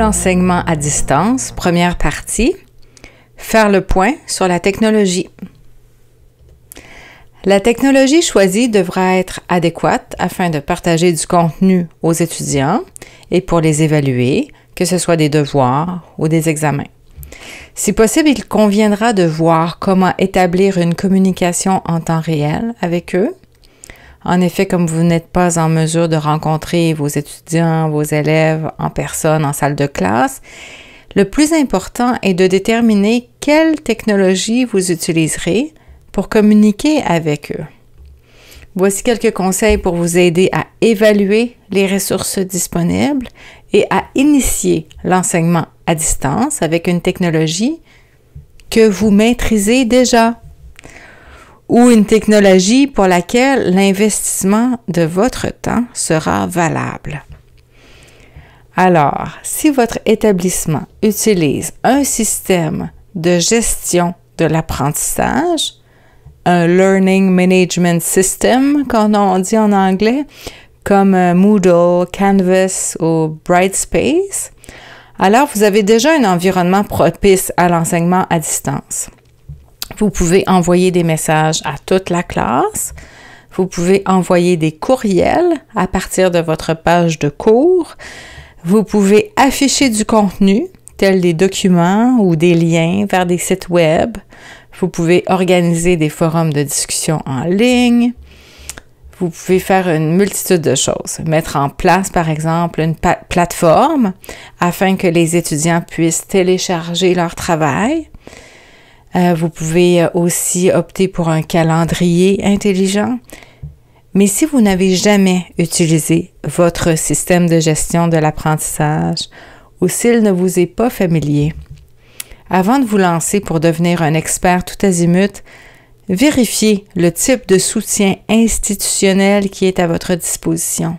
enseignement à distance, première partie, faire le point sur la technologie. La technologie choisie devra être adéquate afin de partager du contenu aux étudiants et pour les évaluer, que ce soit des devoirs ou des examens. Si possible, il conviendra de voir comment établir une communication en temps réel avec eux en effet, comme vous n'êtes pas en mesure de rencontrer vos étudiants, vos élèves en personne, en salle de classe, le plus important est de déterminer quelle technologie vous utiliserez pour communiquer avec eux. Voici quelques conseils pour vous aider à évaluer les ressources disponibles et à initier l'enseignement à distance avec une technologie que vous maîtrisez déjà ou une technologie pour laquelle l'investissement de votre temps sera valable. Alors, si votre établissement utilise un système de gestion de l'apprentissage, un Learning Management System, comme on dit en anglais, comme euh, Moodle, Canvas ou Brightspace, alors vous avez déjà un environnement propice à l'enseignement à distance. Vous pouvez envoyer des messages à toute la classe. Vous pouvez envoyer des courriels à partir de votre page de cours. Vous pouvez afficher du contenu, tels des documents ou des liens vers des sites web. Vous pouvez organiser des forums de discussion en ligne. Vous pouvez faire une multitude de choses. Mettre en place, par exemple, une plateforme afin que les étudiants puissent télécharger leur travail euh, vous pouvez euh, aussi opter pour un calendrier intelligent. Mais si vous n'avez jamais utilisé votre système de gestion de l'apprentissage ou s'il ne vous est pas familier, avant de vous lancer pour devenir un expert tout azimut, vérifiez le type de soutien institutionnel qui est à votre disposition.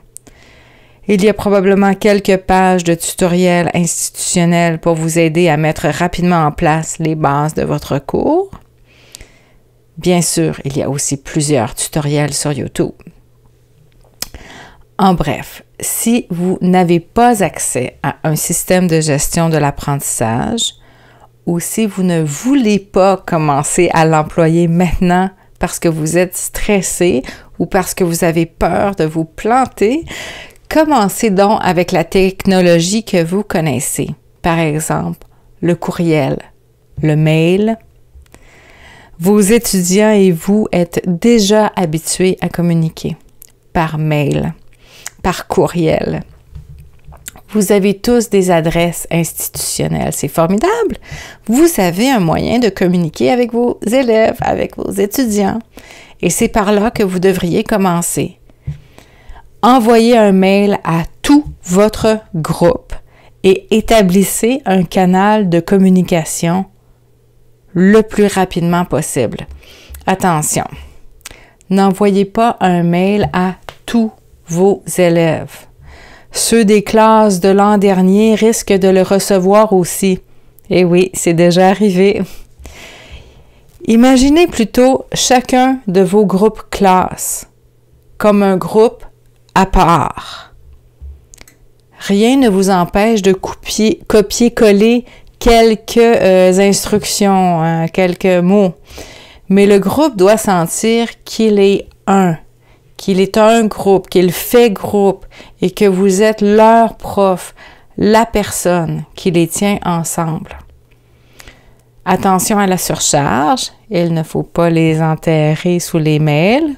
Il y a probablement quelques pages de tutoriels institutionnels pour vous aider à mettre rapidement en place les bases de votre cours. Bien sûr, il y a aussi plusieurs tutoriels sur YouTube. En bref, si vous n'avez pas accès à un système de gestion de l'apprentissage ou si vous ne voulez pas commencer à l'employer maintenant parce que vous êtes stressé ou parce que vous avez peur de vous planter, Commencez donc avec la technologie que vous connaissez. Par exemple, le courriel, le mail. Vos étudiants et vous êtes déjà habitués à communiquer par mail, par courriel. Vous avez tous des adresses institutionnelles. C'est formidable. Vous avez un moyen de communiquer avec vos élèves, avec vos étudiants. Et c'est par là que vous devriez commencer envoyez un mail à tout votre groupe et établissez un canal de communication le plus rapidement possible. Attention, n'envoyez pas un mail à tous vos élèves. Ceux des classes de l'an dernier risquent de le recevoir aussi. Eh oui, c'est déjà arrivé. Imaginez plutôt chacun de vos groupes classes comme un groupe à part. Rien ne vous empêche de copier-coller quelques euh, instructions, hein, quelques mots. Mais le groupe doit sentir qu'il est un, qu'il est un groupe, qu'il fait groupe et que vous êtes leur prof, la personne qui les tient ensemble. Attention à la surcharge, il ne faut pas les enterrer sous les mails.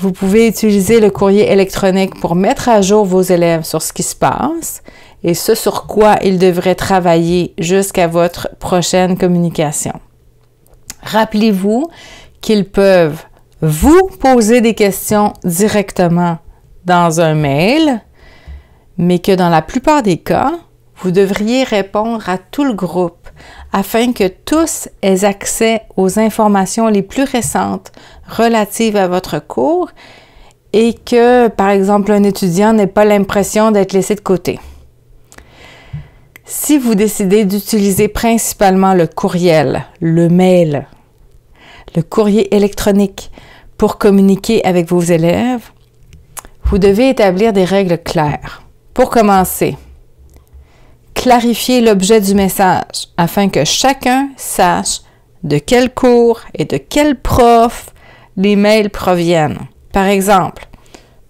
Vous pouvez utiliser le courrier électronique pour mettre à jour vos élèves sur ce qui se passe et ce sur quoi ils devraient travailler jusqu'à votre prochaine communication. Rappelez-vous qu'ils peuvent vous poser des questions directement dans un mail, mais que dans la plupart des cas, vous devriez répondre à tout le groupe afin que tous aient accès aux informations les plus récentes relatives à votre cours et que, par exemple, un étudiant n'ait pas l'impression d'être laissé de côté. Si vous décidez d'utiliser principalement le courriel, le mail, le courrier électronique pour communiquer avec vos élèves, vous devez établir des règles claires. Pour commencer, clarifier l'objet du message afin que chacun sache de quel cours et de quel prof les mails proviennent. Par exemple,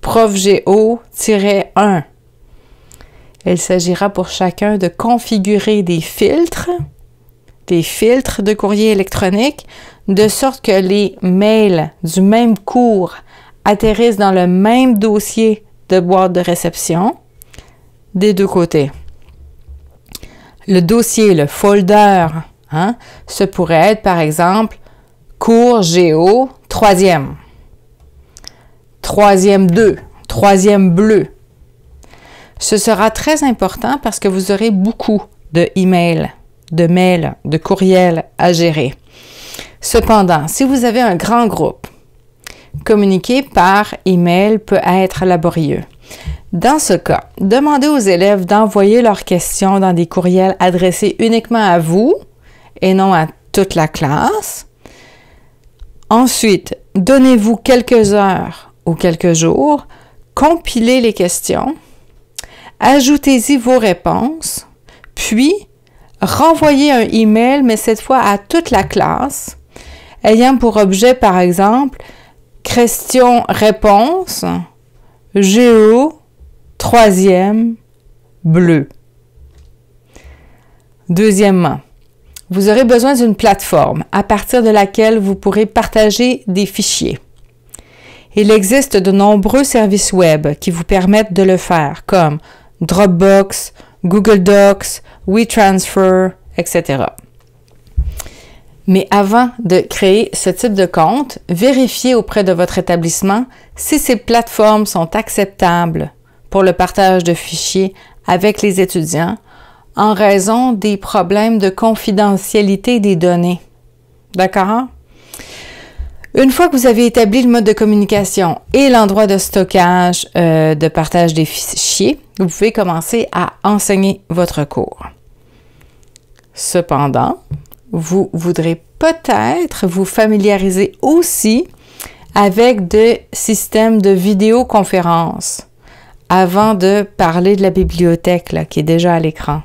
profgo-1. Il s'agira pour chacun de configurer des filtres, des filtres de courrier électronique, de sorte que les mails du même cours atterrissent dans le même dossier de boîte de réception des deux côtés. Le dossier, le folder, hein, ce pourrait être, par exemple, cours géo troisième, troisième 2, troisième bleu. Ce sera très important parce que vous aurez beaucoup de emails, de mails, de courriels à gérer. Cependant, si vous avez un grand groupe, communiquer par email peut être laborieux. Dans ce cas, demandez aux élèves d'envoyer leurs questions dans des courriels adressés uniquement à vous et non à toute la classe. Ensuite, donnez-vous quelques heures ou quelques jours, compilez les questions, ajoutez-y vos réponses, puis renvoyez un email, mais cette fois à toute la classe, ayant pour objet, par exemple, questions-réponses géo e Troisième, bleu. Deuxièmement, vous aurez besoin d'une plateforme à partir de laquelle vous pourrez partager des fichiers. Il existe de nombreux services web qui vous permettent de le faire, comme Dropbox, Google Docs, WeTransfer, etc. Mais avant de créer ce type de compte, vérifiez auprès de votre établissement si ces plateformes sont acceptables pour le partage de fichiers avec les étudiants en raison des problèmes de confidentialité des données. D'accord? Hein? Une fois que vous avez établi le mode de communication et l'endroit de stockage euh, de partage des fichiers, vous pouvez commencer à enseigner votre cours. Cependant, vous voudrez peut-être vous familiariser aussi avec des systèmes de vidéoconférence avant de parler de la bibliothèque là, qui est déjà à l'écran.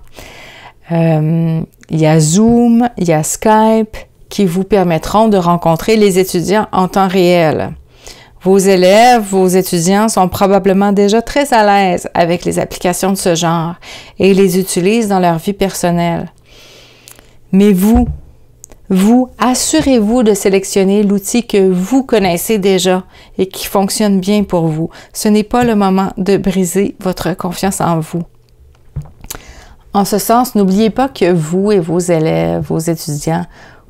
Euh, il y a Zoom, il y a Skype qui vous permettront de rencontrer les étudiants en temps réel. Vos élèves, vos étudiants sont probablement déjà très à l'aise avec les applications de ce genre et les utilisent dans leur vie personnelle. Mais vous, vous assurez-vous de sélectionner l'outil que vous connaissez déjà et qui fonctionne bien pour vous. Ce n'est pas le moment de briser votre confiance en vous. En ce sens, n'oubliez pas que vous et vos élèves, vos étudiants,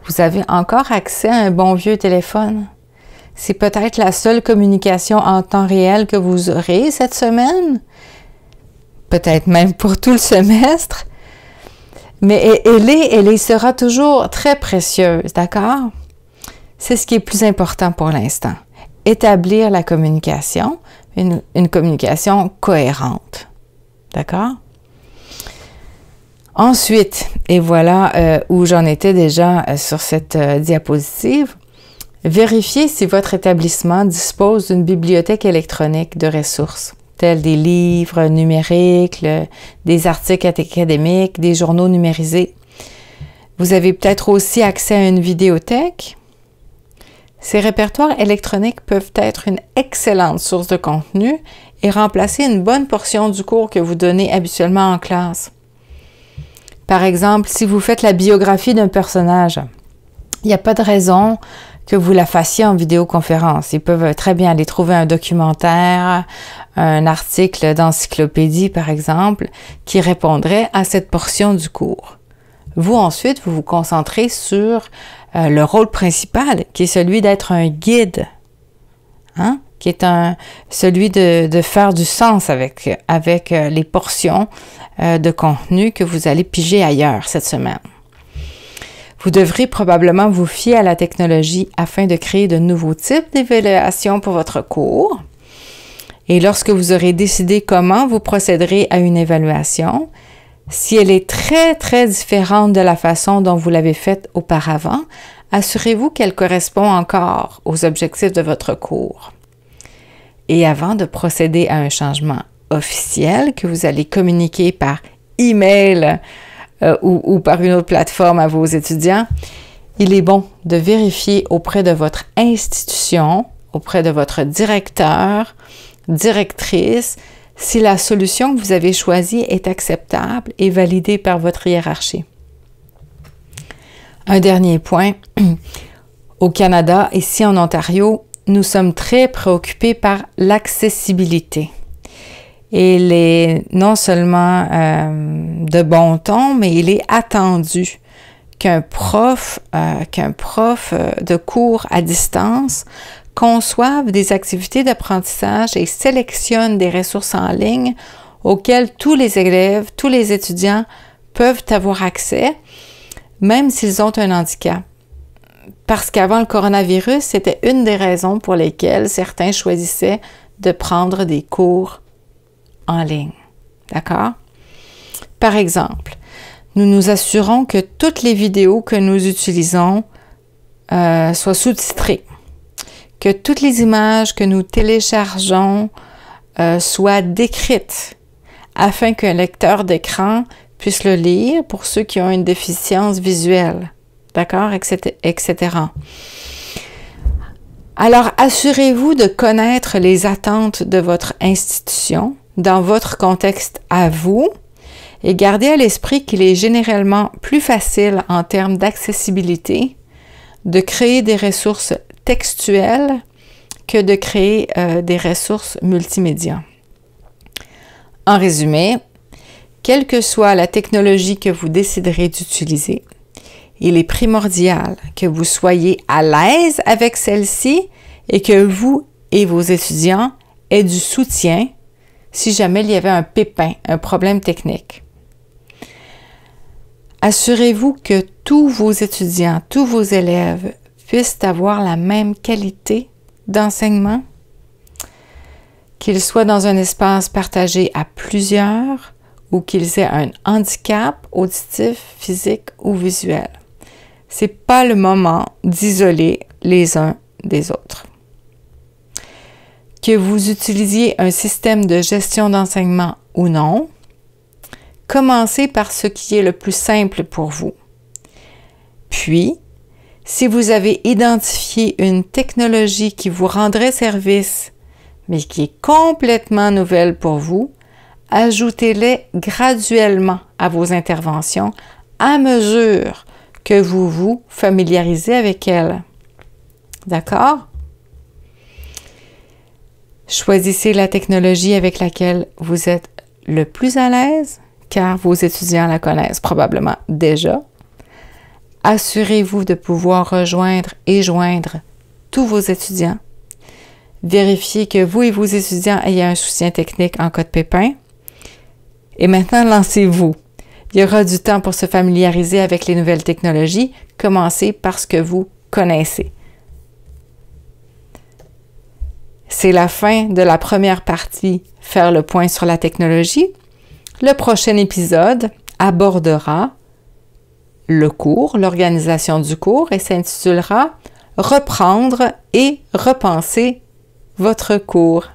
vous avez encore accès à un bon vieux téléphone. C'est peut-être la seule communication en temps réel que vous aurez cette semaine, peut-être même pour tout le semestre. Mais elle est, elle sera toujours très précieuse, d'accord? C'est ce qui est plus important pour l'instant. Établir la communication, une, communication cohérente. D'accord? Ensuite, et voilà euh, où j'en étais déjà euh, sur cette euh, diapositive, vérifiez si votre établissement dispose d'une bibliothèque électronique de ressources tels des livres numériques, des articles académiques, des journaux numérisés. Vous avez peut-être aussi accès à une vidéothèque. Ces répertoires électroniques peuvent être une excellente source de contenu et remplacer une bonne portion du cours que vous donnez habituellement en classe. Par exemple, si vous faites la biographie d'un personnage, il n'y a pas de raison que vous la fassiez en vidéoconférence. Ils peuvent très bien aller trouver un documentaire, un article d'encyclopédie, par exemple, qui répondrait à cette portion du cours. Vous, ensuite, vous vous concentrez sur euh, le rôle principal, qui est celui d'être un guide, hein? qui est un, celui de, faire du sens avec, avec euh, les portions euh, de contenu que vous allez piger ailleurs cette semaine. Vous devrez probablement vous fier à la technologie afin de créer de nouveaux types d'évaluation pour votre cours. Et lorsque vous aurez décidé comment vous procéderez à une évaluation, si elle est très très différente de la façon dont vous l'avez faite auparavant, assurez-vous qu'elle correspond encore aux objectifs de votre cours. Et avant de procéder à un changement officiel que vous allez communiquer par email euh, ou, ou par une autre plateforme à vos étudiants, il est bon de vérifier auprès de votre institution, auprès de votre directeur, directrice, si la solution que vous avez choisie est acceptable et validée par votre hiérarchie. Un dernier point. Au Canada, ici en Ontario, nous sommes très préoccupés par l'accessibilité il est non seulement euh, de bon ton, mais il est attendu qu'un prof, euh, qu'un prof euh, de cours à distance conçoive des activités d'apprentissage et sélectionne des ressources en ligne auxquelles tous les élèves, tous les étudiants peuvent avoir accès, même s'ils ont un handicap. Parce qu'avant le coronavirus, c'était une des raisons pour lesquelles certains choisissaient de prendre des cours en ligne. D'accord? Par exemple, nous nous assurons que toutes les vidéos que nous utilisons euh, soient sous-titrées, que toutes les images que nous téléchargeons euh, soient décrites afin qu'un lecteur d'écran puisse le lire pour ceux qui ont une déficience visuelle, d'accord, etc. Alors, assurez-vous de connaître les attentes de votre institution dans votre contexte à vous et gardez à l'esprit qu'il est généralement plus facile en termes d'accessibilité de créer des ressources textuelles que de créer euh, des ressources multimédia. En résumé, quelle que soit la technologie que vous déciderez d'utiliser, il est primordial que vous soyez à l'aise avec celle-ci et que vous et vos étudiants aient du soutien si jamais il y avait un pépin, un problème technique. Assurez-vous que tous vos étudiants, tous vos élèves puissent avoir la même qualité d'enseignement, qu'ils soient dans un espace partagé à plusieurs ou qu'ils aient un handicap auditif, physique ou visuel. C'est pas le moment d'isoler les uns des autres que vous utilisiez un système de gestion d'enseignement ou non, commencez par ce qui est le plus simple pour vous. Puis, si vous avez identifié une technologie qui vous rendrait service, mais qui est complètement nouvelle pour vous, ajoutez-les graduellement à vos interventions à mesure que vous vous familiarisez avec elles. D'accord Choisissez la technologie avec laquelle vous êtes le plus à l'aise, car vos étudiants la connaissent probablement déjà. Assurez-vous de pouvoir rejoindre et joindre tous vos étudiants. Vérifiez que vous et vos étudiants ayez un soutien technique en cas de pépin. Et maintenant, lancez-vous. Il y aura du temps pour se familiariser avec les nouvelles technologies. Commencez par ce que vous connaissez. C'est la fin de la première partie, faire le point sur la technologie. Le prochain épisode abordera le cours, l'organisation du cours et s'intitulera Reprendre et repenser votre cours.